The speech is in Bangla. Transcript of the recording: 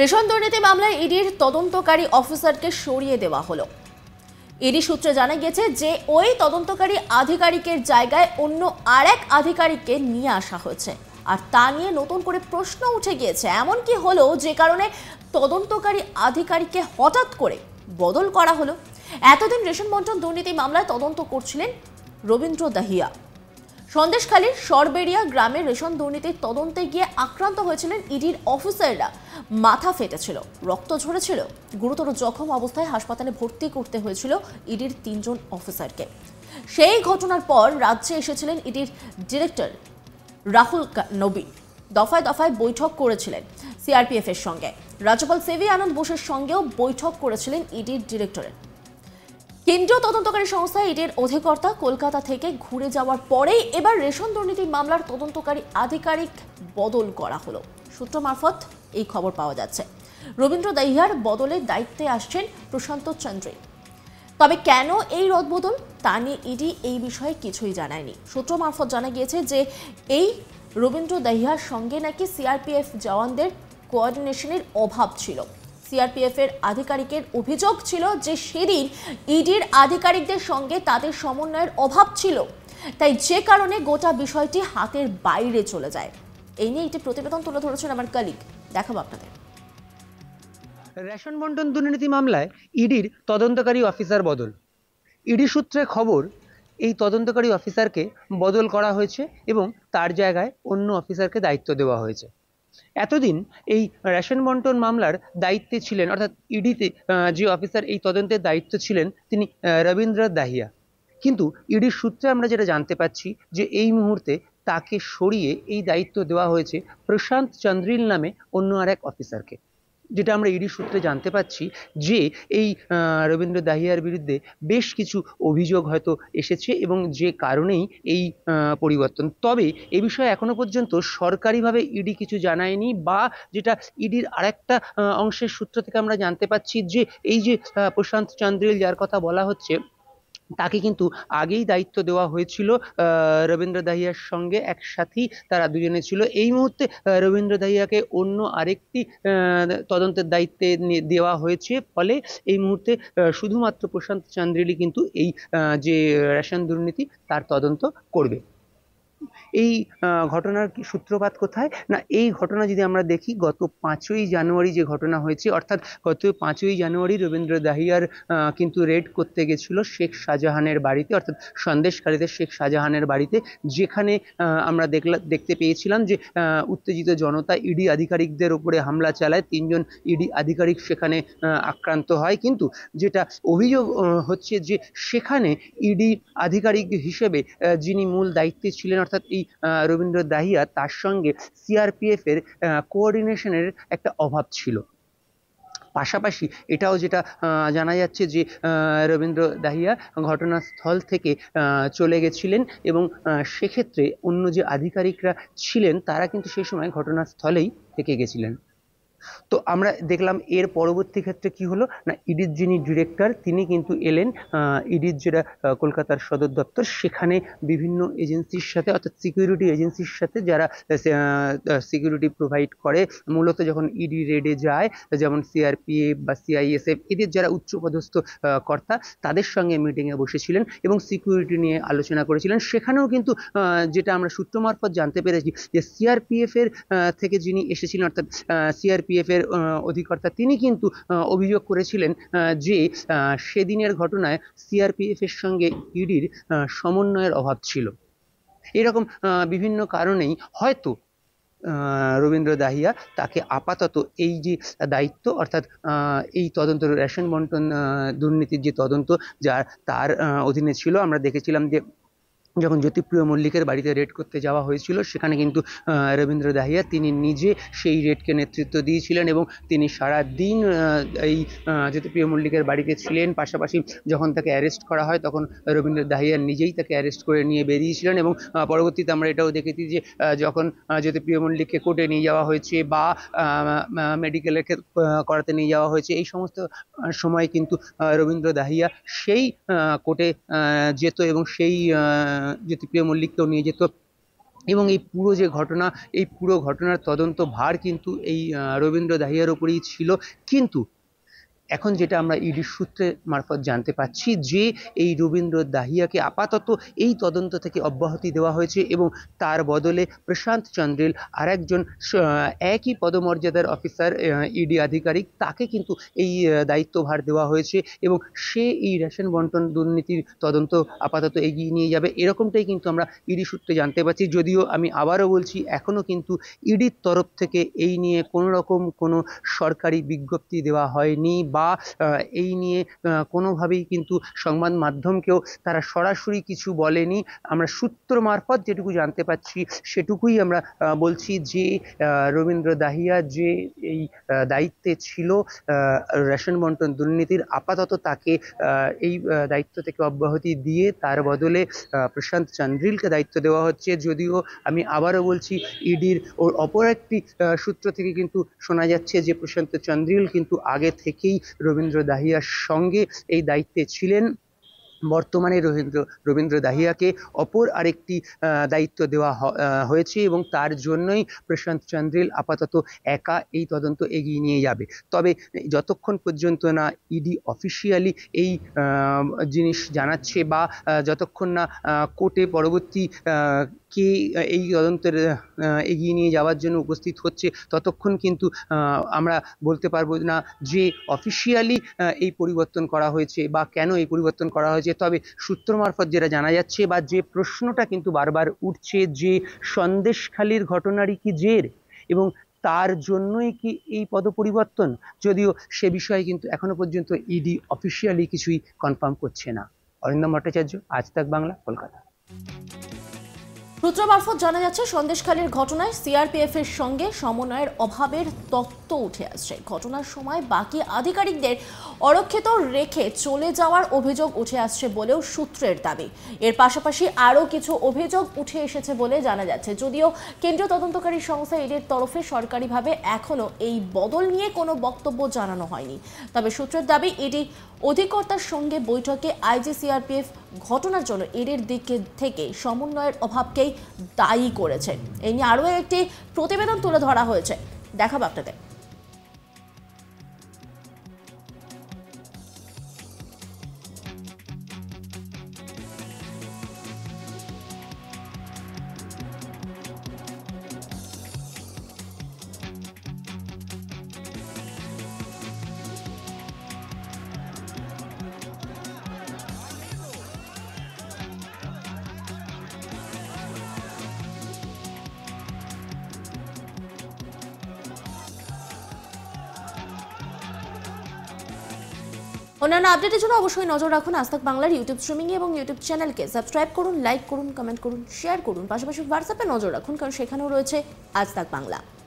রেশন দুর্নীতি মামলায় ইডির তদন্তকারী অফিসারকে সরিয়ে দেওয়া হলো ইডি সূত্রে জানা গেছে যে ওই তদন্তকারী আধিকারিকের জায়গায় অন্য আরেক আধিকারিককে নিয়ে আসা হয়েছে আর তা নিয়ে নতুন করে প্রশ্ন উঠে গিয়েছে এমন কি হলো যে কারণে তদন্তকারী আধিকারিককে হঠাৎ করে বদল করা হলো এতদিন রেশন বন্টন দুর্নীতি মামলায় তদন্ত করছিলেন রবীন্দ্র দাহিয়া সন্দেশখালীর সরবেরিয়া গ্রামে রেশন দুর্নীতির তদন্তে গিয়ে আক্রান্ত হয়েছিলেন ইডির অফিসাররা মাথা ফেটেছিল রক্ত ঝরেছিল গুরুতর জখম অবস্থায় হাসপাতালে ভর্তি করতে হয়েছিল ইডির তিনজন অফিসারকে সেই ঘটনার পর রাজ্যে এসেছিলেন ইডির ডিরেক্টর রাহুল নবী দফায় দফায় বৈঠক করেছিলেন সিআরপিএফের সঙ্গে রাজ্যপাল সেভি আনন্দ বোসের সঙ্গেও বৈঠক করেছিলেন ইডির ডিরেক্টরের কেন্দ্রীয় তদন্তকারী সংস্থা এটির অধিকর্তা কলকাতা থেকে ঘুরে যাওয়ার পরেই এবার রেশন দুর্নীতি মামলার তদন্তকারী আধিকারিক বদল করা হলো সূত্র মারফত এই খবর পাওয়া যাচ্ছে রবীন্দ্র দাইহার বদলে দায়িত্বে আসছেন প্রশান্ত চন্দ্রে তবে কেন এই রদবদল তা নিয়ে ইডি এই বিষয়ে কিছুই জানায়নি সূত্র মারফত জানা গিয়েছে যে এই রবীন্দ্র দাহিয়ার সঙ্গে নাকি সিআরপিএফ জওয়ানদের কোঅর্ডিনেশনের অভাব ছিল সিআরপিএফের আধিকারিকের অভিযোগ ছিল যে সেদিন ইডির আধিকারিকদের সঙ্গে তাদের সমন্বয়ের অভাব ছিল তাই যে কারণে গোটা বিষয়টি হাতের বাইরে চলে যায় এই নিয়ে একটি প্রতিবেদন তুলে ধরেছেন আমার কালিক দেখাবো আপনাদের রেশন বন্টন দুর্নীতি মামলায় ইডির তদন্তকারী অফিসার বদল ইডি সূত্রে খবর এই তদন্তকারী অফিসারকে বদল করা হয়েছে এবং তার জায়গায় অন্য অফিসারকে দায়িত্ব দেওয়া হয়েছে এতদিন এই রেশন বন্টন মামলার দায়িত্বে ছিলেন অর্থাৎ ইডিতে যে অফিসার এই তদন্তের দায়িত্ব ছিলেন তিনি রবীন্দ্র দাহিয়া কিন্তু ইডির সূত্রে আমরা যেটা জানতে পাচ্ছি যে এই মুহূর্তে তাকে সরিয়ে এই দায়িত্ব দেওয়া হয়েছে প্রশান্ত চন্দ্রিল নামে অন্য আর এক অফিসারকে যেটা আমরা ইডি সূত্রে জানতে পাচ্ছি যে এই রবীন্দ্র দাহিয়ার বিরুদ্ধে বেশ কিছু অভিযোগ হয়তো এসেছে এবং যে কারণেই এই পরিবর্তন তবে এ বিষয়ে এখনও পর্যন্ত সরকারিভাবে ইডি কিছু জানায়নি বা যেটা ইডির আরেকটা অংশের সূত্র থেকে আমরা জানতে পাচ্ছি যে এই যে প্রশান্ত চন্দ্রিল যার কথা বলা হচ্ছে তাকে কিন্তু আগেই দায়িত্ব দেওয়া হয়েছিল রবীন্দ্র দাহিয়ার সঙ্গে একসাথেই তারা দুজনে ছিল এই মুহূর্তে রবীন্দ্র দাহিয়াকে অন্য আরেকটি তদন্তের দায়িত্বে দেওয়া হয়েছে ফলে এই মুহূর্তে শুধুমাত্র প্রশান্ত চান্দ্রিলি কিন্তু এই যে রেশন দুর্নীতি তার তদন্ত করবে এই ঘটনার সূত্রপাত কোথায় না এই ঘটনা যদি আমরা দেখি গত পাঁচই জানুয়ারি যে ঘটনা হয়েছে অর্থাৎ গত পাঁচই জানুয়ারি রবীন্দ্র দাহিয়ার কিন্তু রেড করতে গেছিল শেখ শাহজাহানের বাড়িতে অর্থাৎ সন্দেশকারীদের শেখ শাহজাহানের বাড়িতে যেখানে আমরা দেখলাম দেখতে পেয়েছিলাম যে উত্তেজিত জনতা ইডি আধিকারিকদের উপরে হামলা চালায় তিনজন ইডি আধিকারিক সেখানে আক্রান্ত হয় কিন্তু যেটা অভিযোগ হচ্ছে যে সেখানে ইডি আধিকারিক হিসেবে যিনি মূল দায়িত্বে ছিলেন অর্থাৎ এই রবীন্দ্র দাহিয়া তার সঙ্গে সিআরপিএফের কোঅর্ডিনেশনের একটা অভাব ছিল পাশাপাশি এটাও যেটা জানা যাচ্ছে যে রবীন্দ্র দাহিয়া ঘটনাস্থল থেকে চলে গেছিলেন এবং সেক্ষেত্রে অন্য যে আধিকারিকরা ছিলেন তারা কিন্তু সেই সময় ঘটনাস্থলেই থেকে গেছিলেন তো আমরা দেখলাম এর পরবর্তী ক্ষেত্রে কি হলো না ইডির যিনি ডিরেক্টর তিনি কিন্তু এলেন ইডির যেটা কলকাতার সদর দপ্তর সেখানে বিভিন্ন এজেন্সির সাথে অর্থাৎ সিকিউরিটি এজেন্সির সাথে যারা সিকিউরিটি প্রোভাইড করে মূলত যখন ইডি রেডে যায় যেমন সিআরপিএফ বা সিআইএসএফ এদের যারা উচ্চপদস্থ কর্তা তাদের সঙ্গে মিটিংয়ে বসেছিলেন এবং সিকিউরিটি নিয়ে আলোচনা করেছিলেন সেখানেও কিন্তু যেটা আমরা সূত্র মারফত জানতে পেরেছি যে সিআরপিএফের থেকে যিনি এসেছিলেন অর্থাৎ সিআরপি সিআরপিএফের অধিকর্তা তিনি কিন্তু অভিযোগ করেছিলেন যে সেদিনের ঘটনায় সিআরপিএফের সঙ্গে ইডির সমন্বয়ের অভাব ছিল এরকম বিভিন্ন কারণেই হয়তো রবীন্দ্র দাহিয়া তাকে আপাতত এই যে দায়িত্ব অর্থাৎ এই তদন্ত রেশন বন্টন দুর্নীতির যে তদন্ত যার তার অধীনে ছিল আমরা দেখেছিলাম যে যখন জ্যোতিপ্রিয় মল্লিকের বাড়িতে রেড করতে যাওয়া হয়েছিল সেখানে কিন্তু রবীন্দ্র দাহিয়া তিনি নিজে সেই রেডকে নেতৃত্ব দিয়েছিলেন এবং তিনি সারা দিন এই জ্যোতিপ্রিয় মল্লিকের বাড়িতে ছিলেন পাশাপাশি যখন তাকে অ্যারেস্ট করা হয় তখন রবীন্দ্র দাহিয়া নিজেই তাকে অ্যারেস্ট করে নিয়ে বেরিয়েছিলেন এবং পরবর্তীতে আমরা এটাও দেখেছি যে যখন জ্যোতিপ্রিয় মল্লিককে কোর্টে নিয়ে যাওয়া হয়েছে বা মেডিকেলের করাতে নিয়ে যাওয়া হয়েছে এই সমস্ত সময় কিন্তু রবীন্দ্র দাহিয়া সেই কোর্টে যেত এবং সেই জ্যোতিপ্রিয় মল্লিককেও নিয়ে যেত এবং এই পুরো যে ঘটনা এই পুরো ঘটনার তদন্ত ভার কিন্তু এই রবীন্দ্র দাহিয়ার উপরেই ছিল কিন্তু এখন যেটা আমরা ইডির সূত্রে মারফত জানতে পাচ্ছি যে এই রবীন্দ্র দাহিয়াকে আপাতত এই তদন্ত থেকে অব্যাহতি দেওয়া হয়েছে এবং তার বদলে প্রশান্ত চন্দ্রিল আর একজন একই পদমর্যাদার অফিসার ইডি আধিকারিক তাকে কিন্তু এই দায়িত্বভার দেওয়া হয়েছে এবং সে এই রেশন বন্টন দুর্নীতির তদন্ত আপাতত এগিয়ে নিয়ে যাবে এরকমটাই কিন্তু আমরা ইডি সূত্রে জানতে পারছি যদিও আমি আবারও বলছি এখনও কিন্তু ইডির তরফ থেকে এই নিয়ে কোনো রকম কোনো সরকারি বিজ্ঞপ্তি দেওয়া হয়নি বা বা এই নিয়ে কোনোভাবেই কিন্তু সংবাদ মাধ্যমকেও তারা সরাসরি কিছু বলেনি আমরা সূত্র মারফত যেটুকু জানতে পাচ্ছি সেটুকুই আমরা বলছি যে রবীন্দ্র দাহিয়া যে এই দায়িত্বে ছিল রেশন বন্টন দুর্নীতির আপাতত তাকে এই দায়িত্ব থেকে অব্যাহতি দিয়ে তার বদলে প্রশান্ত চান্দ্রিলকে দায়িত্ব দেওয়া হচ্ছে যদিও আমি আবারও বলছি ইডির ওর অপর একটি সূত্র থেকে কিন্তু শোনা যাচ্ছে যে প্রশান্ত চান্দ্রিল কিন্তু আগে থেকেই রবীন্দ্র দাহিয়ার সঙ্গে এই দায়িত্বে ছিলেন বর্তমানে রবীন্দ্র রবীন্দ্র দাহিয়াকে অপর আরেকটি দায়িত্ব দেওয়া হয়েছে এবং তার জন্যই প্রশান্ত চন্দ্রিল আপাতত একা এই তদন্ত এগিয়ে নিয়ে যাবে তবে যতক্ষণ পর্যন্ত না ইডি অফিসিয়ালি এই জিনিস জানাচ্ছে বা যতক্ষণ না কোর্টে পরবর্তী কে এই তদন্তের এগিয়ে নিয়ে যাওয়ার জন্য উপস্থিত হচ্ছে ততক্ষণ কিন্তু আমরা বলতে পারবো না যে অফিসিয়ালি এই পরিবর্তন করা হয়েছে বা কেন এই পরিবর্তন করা হয়েছে তবে সূত্র মারফত যেটা জানা যাচ্ছে বা যে প্রশ্নটা কিন্তু বারবার উঠছে যে সন্দেশখালির ঘটনারই কি জের এবং তার জন্যই কি এই পদপরিবর্তন যদিও সে বিষয়ে কিন্তু এখনো পর্যন্ত ইডি e অফিসিয়ালি কিছুই কনফার্ম করছে না অরিন্দম ভট্টাচার্য আজ তাক বাংলা কলকাতা সূত্র মারফত জানা যাচ্ছে সন্দেশখালীর ঘটনায় সিআরপিএফ এর সঙ্গে সমন্বয়ের অভাবের তত্ত্ব উঠে আসছে ঘটনার সময় বাকি আধিকারিকদের অরক্ষিত রেখে চলে যাওয়ার অভিযোগ উঠে আসছে বলেও সূত্রের দাবি এর পাশাপাশি আরও কিছু অভিযোগ উঠে এসেছে বলে জানা যাচ্ছে যদিও কেন্দ্রীয় তদন্তকারী সংস্থা এদের তরফে সরকারিভাবে এখনও এই বদল নিয়ে কোনো বক্তব্য জানানো হয়নি তবে সূত্রের দাবি এটি অধিকর্তার সঙ্গে বৈঠকে আইজি সিআরপিএফ ঘটনার জন্য এর দিক থেকে সমন্বয়ের অভাবকেই দায়ী করেছে এই নিয়ে আরও একটি প্রতিবেদন তুলে ধরা হয়েছে দেখাবো আপনাদের অন্যান্য আপডেটের জন্য অবশ্যই নজর রাখুন আস্তাক বাংলার ইউটিউব স্ট্রিমিং এবং ইউটিউব চ্যানেলকে সাবস্ক্রাইব করুন লাইক করুন কমেন্ট করুন শেয়ার করুন পাশাপাশি হোয়াটসঅ্যাপে নজর রাখুন কারণ সেখানেও রয়েছে আজ বাংলা